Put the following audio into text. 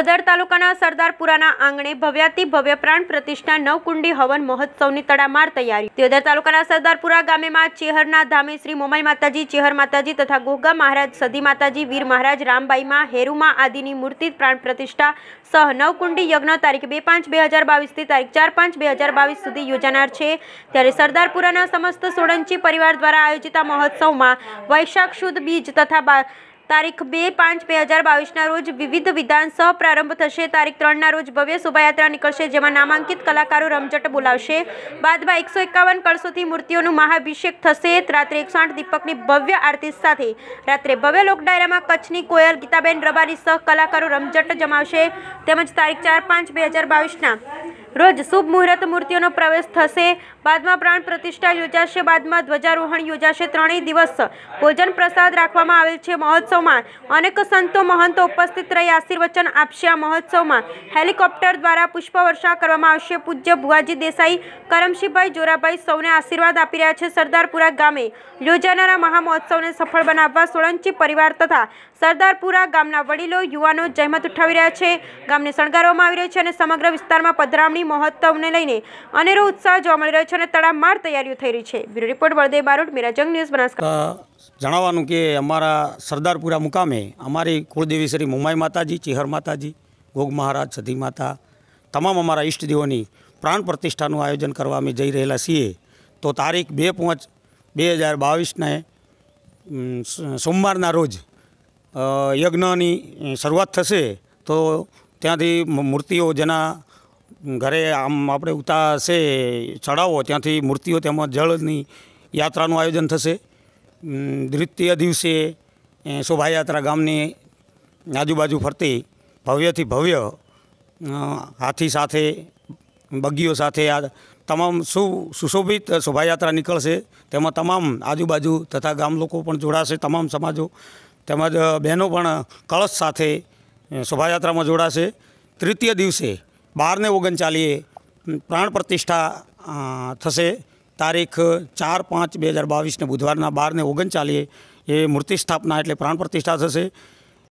ગદર તાલુકાના સરદારપુરાના આંગણે ભવ્યાતિ ભવ્ય પ્રાણ પ્રતિષ્ઠા નવકુંડી હવન મહોત્સવની તડામાર તૈયારી તેદર તાલુકાના સરદારપુરા ગામેમાં ચેહરના ધામે શ્રી મોમાઈ માતાજી ચેહર માતાજી તથા ગોગા મહારાજ સધી માતાજી વીર મહારાજ રામબાઈમાં હેરુમાં આદિની મૂર્તિ પ્રાણ પ્રતિષ્ઠા સહ નવકુંડી યજ્ઞ તારીખ બે પાંચ બે હજાર બાવીસથી તારીખ ચાર પાંચ બે હજાર બાવીસ સુધી યોજાનાર છે ત્યારે સરદારપુરાના સમસ્ત સોળંચી પરિવાર દ્વારા આયોજિત આ મહોત્સવમાં વૈશાખ શુદ્ધ બીજ તથા તારીખ બે પાંચ બે હજાર બાવીસના રોજ વિવિધ વિધાનસભા પ્રારંભ થશે તારીખ ત્રણના રોજ ભવ્ય શોભાયાત્રા નીકળશે જેમાં નામાંકિત કલાકારો રમઝટ બોલાવશે બાદમાં એકસો એકાવન કળશોથી મૂર્તિઓનું મહાભિષેક થશે રાત્રે એકસો આઠ દીપકની ભવ્ય આરતી સાથે રાત્રે ભવ્ય લોકડાયરામાં કચ્છની કોયલ ગીતાબેન રબારી સહ કલાકારો રમઝટ જમાવશે તેમજ તારીખ ચાર પાંચ બે હજાર બાવીસના રોજ શુભ મુહૂર્ત મૂર્તિઓનો પ્રવેશ થશે બાદમાં પ્રાણ પ્રતિષ્ઠા યોજાશે બાદમાં ધ્વજારોહણ યોજાશે ત્રણેય દિવસ ભોજન પ્રસાદ રાખવામાં આવેલ છે મહોત્સવમાં અનેક સંતો મહંતો ઉપસ્થિત રહી આશીર્વચન આપશે આ મહોત્સવમાં હેલિકોપ્ટર દ્વારા પુષ્પવર્ષા કરવામાં આવશે પૂજ્ય ભુવાજી દેસાઈ કરમશીભાઈ જોરાભાઈ સૌને આશીર્વાદ આપી રહ્યા છે સરદારપુરા ગામે યોજાનારા મહામહોત્સવને સફળ બનાવવા સોલંકી પરિવાર તથા સરદારપુરા ગામના વડીલો યુવાનો જહેમત ઉઠાવી રહ્યા છે ગામને શણગારવામાં આવી રહ્યો છે અને સમગ્ર વિસ્તારમાં પધરામણી પાણી મહોત્સવને લઈને અનેરો ઉત્સાહ જોવા મળી રહ્યો છે અને તડામાર તૈયારીઓ થઈ રહી છે bureau report Baldev Barot Mera Jung news Banaskantha જણાવવાનું કે અમારા સરદારપુરા મુકામે અમારી કુળદેવી શ્રી મુંબાઈ માતાજી ચિહર માતાજી ગોગ મહારાજ સધી માતા તમામ અમારા ઈષ્ટદેવોની પ્રાણ પ્રતિષ્ઠાનું આયોજન કરવા અમે જઈ રહેલા છીએ તો તારીખ બે પાંચ બે હજાર બાવીસને સોમવારના રોજ યજ્ઞની શરૂઆત થશે તો ત્યાંથી મૂર્તિઓ જેના ઘરે આમ આપણે ઉતાશે ચડાવો ત્યાંથી મૂર્તિઓ તેમાં જળની યાત્રાનું આયોજન થશે દ્વિતીય દિવસે શોભાયાત્રા ગામની આજુબાજુ ફરતી ભવ્યથી ભવ્ય હાથી સાથે બગીઓ સાથે આ તમામ સુ સુશોભિત શોભાયાત્રા નીકળશે તેમાં તમામ આજુબાજુ તથા ગામ લોકો પણ જોડાશે તમામ સમાજો તેમજ બહેનો પણ કળશ સાથે શોભાયાત્રામાં જોડાશે તૃતીય દિવસે બારને ઓગણચાલીએ પ્રાણ પ્રતિષ્ઠા થશે તારીખ ચાર પાંચ બે હજાર બાવીસને બુધવારના બારને ઓગણચાલીએ એ મૂર્તિ સ્થાપના એટલે પ્રાણ પ્રતિષ્ઠા થશે